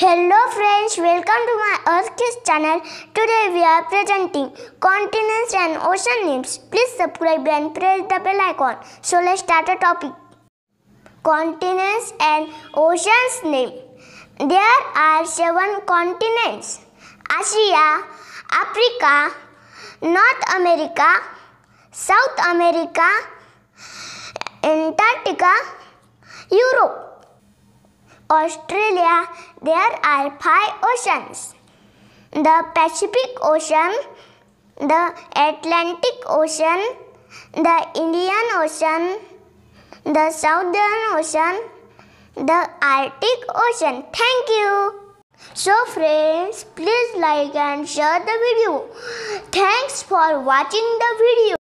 Hello friends, welcome to my Earth Kids channel. Today we are presenting continents and ocean names. Please subscribe and press the bell icon. So let's start a topic. Continents and oceans name. There are seven continents. Asia, Africa, North America, South America, Antarctica, Europe. Australia, there are five oceans. The Pacific Ocean, the Atlantic Ocean, the Indian Ocean, the Southern Ocean, the Arctic Ocean. Thank you. So friends, please like and share the video. Thanks for watching the video.